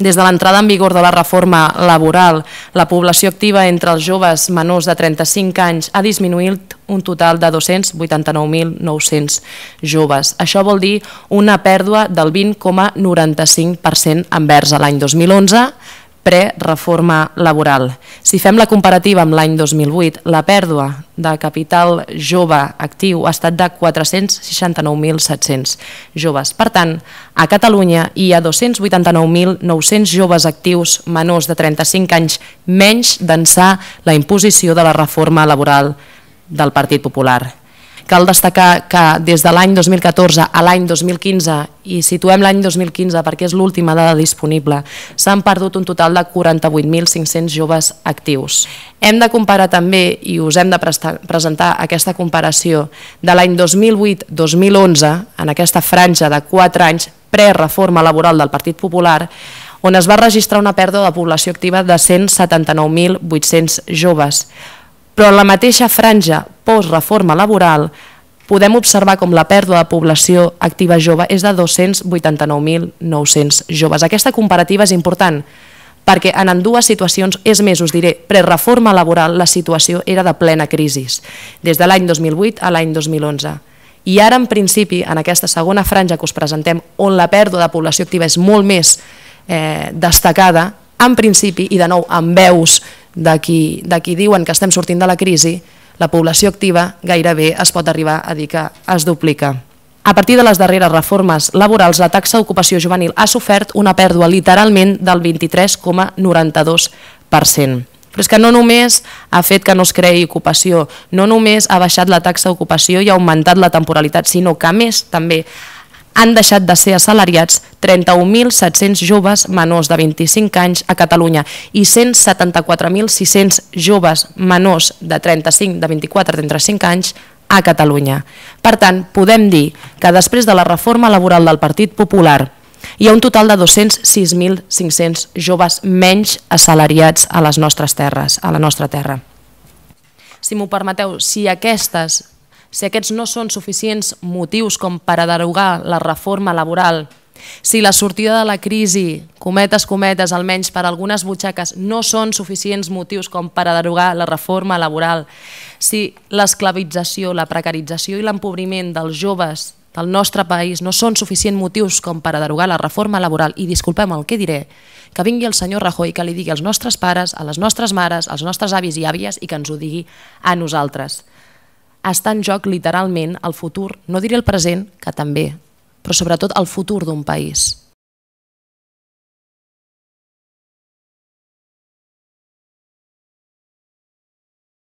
Des de l'entrada en vigor de la reforma laboral, la població activa entre els joves menors de 35 anys ha disminuït un total de 289.900 joves. Això vol dir una pèrdua del 20,95% envers l'any 2011, pre-reforma laboral. Si fem la comparativa amb l'any 2008, la pèrdua de capital jove actiu ha estat de 469.700 joves. Per tant, a Catalunya hi ha 289.900 joves actius menors de 35 anys menys d'ençà la imposició de la reforma laboral del Partit Popular. Cal destacar que des de l'any 2014 a l'any 2015, i situem l'any 2015 perquè és l'última dada disponible, s'han perdut un total de 48.500 joves actius. Hem de comparar també, i us hem de presentar aquesta comparació, de l'any 2008-2011, en aquesta franja de 4 anys pre-reforma laboral del Partit Popular, on es va registrar una pèrdua de població activa de 179.800 joves, però en la mateixa franja post-reforma laboral podem observar com la pèrdua de població activa jove és de 289.900 joves. Aquesta comparativa és important perquè en dues situacions, és més, us diré, pre-reforma laboral la situació era de plena crisi, des de l'any 2008 a l'any 2011. I ara, en principi, en aquesta segona franja que us presentem, on la pèrdua de població activa és molt més eh, destacada, en principi, i de nou amb veus de qui, de qui diuen que estem sortint de la crisi, la població activa gairebé es pot arribar a dir que es duplica. A partir de les darreres reformes laborals, la taxa d'ocupació juvenil ha sofert una pèrdua literalment del 23,92%. Però és que no només ha fet que no es creï ocupació, no només ha baixat la taxa d'ocupació i ha augmentat la temporalitat, sinó que a més també han deixat de ser assalariats 31.700 joves menors de 25 anys a Catalunya i 174.600 joves menors de 35, de 24 a 35 anys a Catalunya. Per tant, podem dir que després de la reforma laboral del Partit Popular hi ha un total de 206.500 joves menys assalariats a les nostres terres, a la nostra terra. Si m'ho permeteu, si aquestes si aquests no són suficients motius com per a derogar la reforma laboral, si la sortida de la crisi, cometes, cometes, almenys per a algunes butxaques, no són suficients motius com per a derogar la reforma laboral, si l'esclavització, la precarització i l'empobriment dels joves del nostre país no són suficients motius com per a derogar la reforma laboral, i disculpem el que diré, que vingui el senyor Rajoy que li digui als nostres pares, a les nostres mares, als nostres avis i àvies i que ens ho digui a nosaltres està en joc literalment el futur, no diré el present, que també, però sobretot el futur d'un país.